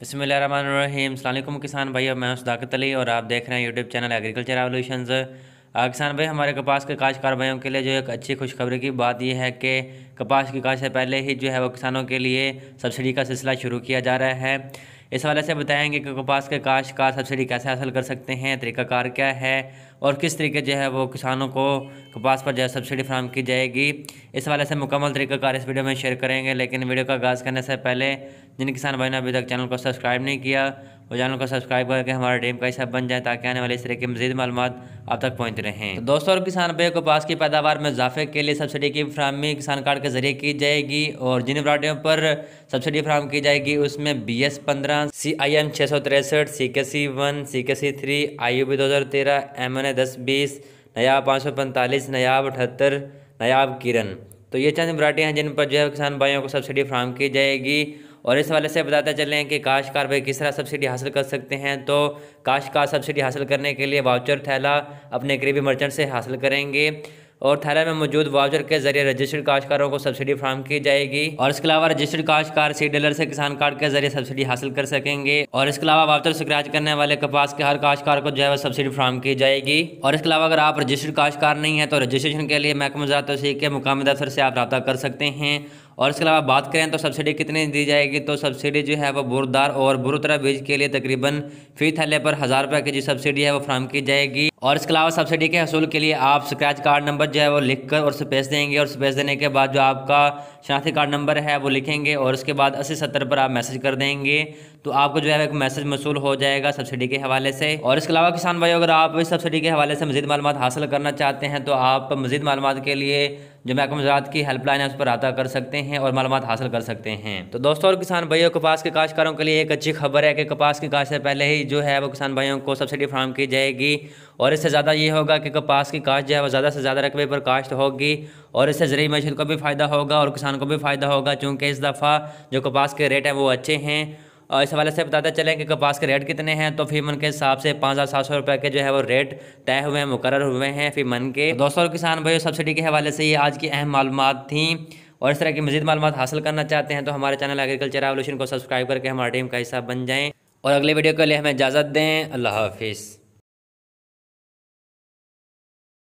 बसमीम अल्लाम किसान भाई और मैं सदाकत अली और आप देख रहे हैं यूट्यूब चैनल एग्रीकल्चर एवोल्यूशन किसान भाई हमारे कपास के काश्तकार भाइयों के लिए जो एक अच्छी खुशखबरी की बात यह है कि कपास की काश से पहले ही जो है वो किसानों के लिए सब्सिडी का सिलसिला शुरू किया जा रहा है इस हवाले से बताएंगे कि कपास के काश का सब्सिडी कैसे हासिल कर सकते हैं तरीकाकार क्या है और किस तरीके जो है वो किसानों को कपास पर जो है सब्सिडी फ्राहम की जाएगी इस हवाले से मुकम्मल तरीकाकार इस वीडियो में शेयर करेंगे लेकिन वीडियो का आगाज़ करने से पहले जिन किसान भाई ने अभी तक चैनल को सब्सक्राइब नहीं किया और चैनल को सब्सक्राइब करके हमारा टीम का हिस्सा बन जाए ताकि आने वाले इस तरह की मजीद मालूम आप तक पहुँच रहें तो दोस्तों और किसान भाई को पास की पैदावार में इजाफे के लिए सब्सिडी की फ्राहमी किसान कार्ड के जरिए की जाएगी और जिन प्लाटियों पर सब्सिडी फ्राहम की जाएगी उसमें बी एस पंद्रह सी आई एम छः सौ तिरसठ सी K C one C K C three I U B दो हज़ार तेरह एम एन ए दस बीस नयाब पाँच सौ पैंतालीस नयाब अठहत्तर नयाब किरण तो ये चंद वराटियाँ हैं जिन पर जो है किसान भाइयों को सब्सिडी फ्राहम की जाएगी और इस हवाले से बताते हैं कि काश्तकार भाई किस तरह सब्सिडी हासिल कर सकते हैं तो काश्तकार सब्सिडी हासिल करने के लिए वाउचर थैला अपने करीबी मर्चेंट से हासिल करेंगे और थैला में मौजूद वाउचर के जरिए रजिस्टर्ड काश्तकारों को सब्सिडी फ्राहम की जाएगी और इसके अलावा रजिस्टर्ड काश्तकार सी डीलर से किसान कार्ड के जरिए सब्सिडी हासिल कर सकेंगे और इसके अलावा वाउचर स्क्रैच करने वाले कपास के हर काश्तकार को जो है वह सब्सिडी फ्राहम की जाएगी और इसके अलावा अगर आप रजिस्टर्ड काश्तकार नहीं है तो रजिस्ट्रेशन के लिए महकमा तोसीक के मुकामी दफ्तर से आप रबा कर सकते हैं और इसके अलावा बात करें तो सब्सिडी कितनी दी जाएगी तो सब्सिडी जो है वो बुरदार और बुरतरा बीज के लिए तकरीबन फी थैले पर हज़ार रुपये की जो सब्सिडी है वो फ्राहम की जाएगी और इसके अलावा सब्सिडी के हसूल के लिए आप स्क्रैच कार्ड नंबर जो है वो लिख कर और स्पेस देंगे और स्पेस देने के बाद जो आपका शनाख्ती कार्ड नंबर है वो लिखेंगे और उसके बाद अस्सी सत्तर पर आप मैसेज कर देंगे तो आपको जो है एक मैसेज मसूल हो जाएगा सब्सिडी के हवाले से और इसके अलावा किसान भाई अगर आप इस सब्सिडी के हवाले से मजीद मालूम हासिल करना चाहते हैं तो आप मजीद मालूम के लिए जो महकमा ज़रात की हेल्पलाइन है उस पर रबा कर सकते हैं और मालूम हासिल कर सकते हैं तो दोस्तों और किसान भाइयों कपास के काश्तकारों के लिए एक अच्छी खबर है कि कपास की काश से पहले ही जो है वो किसान भाइयों को सब्सिडी फ्राहम की जाएगी और इससे ज़्यादा ये होगा कि कपास की काश जो है वो ज़्यादा से ज़्यादा रकबे पर काश्त होगी और इससे ज़रिए मशीन को भी फ़ायदा होगा और किसान को भी फ़ायदा होगा चूँकि इस दफ़ा जो कपास के रेट हैं वो अच्छे हैं इस हवाले से बताते चलें कि कपास के रेट कितने हैं तो फिर मन के हिसाब से पाँच हज़ार सात सौ रुपये के जो है वो रेट तय हुए हैं मुकर हुए हैं फिर मन के तो दो सौ किसान भाई सब्सिडी के हवाले से ये आज की अहम मालूम थी और इस तरह की मजीद मालूम हासिल करना चाहते हैं तो हमारे चैनल एग्रीकल्चर एवोल्यूशन को सब्सक्राइब करके हमारी टीम का हिस्सा बन जाएँ और अगले वीडियो के लिए हमें इजाज़त दें अल्लाह हाफिज़